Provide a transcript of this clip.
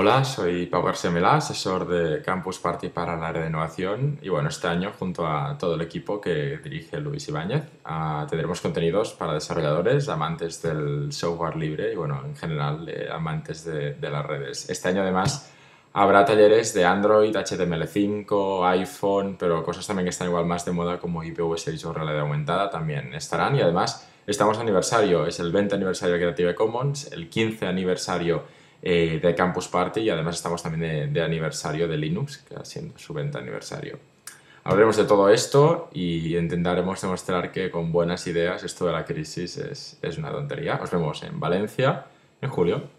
Hola, soy Pau García asesor de Campus Party para la área de innovación y bueno, este año junto a todo el equipo que dirige Luis Ibáñez ah, tendremos contenidos para desarrolladores, amantes del software libre y bueno, en general eh, amantes de, las redes. Este año además habrá talleres de Android, HTML5, iPhone, pero cosas también que están igual más de moda como IPv6 o realidad aumentada también estarán y además estamos aniversario, es el 20 aniversario de Creative Commons, el 15 aniversario eh, de Campus Party y además estamos también de, aniversario de Linux, que sido su venta aniversario. Hablaremos de todo esto y intentaremos demostrar que con buenas ideas esto de la crisis es, es una tontería. Os vemos en Valencia en julio.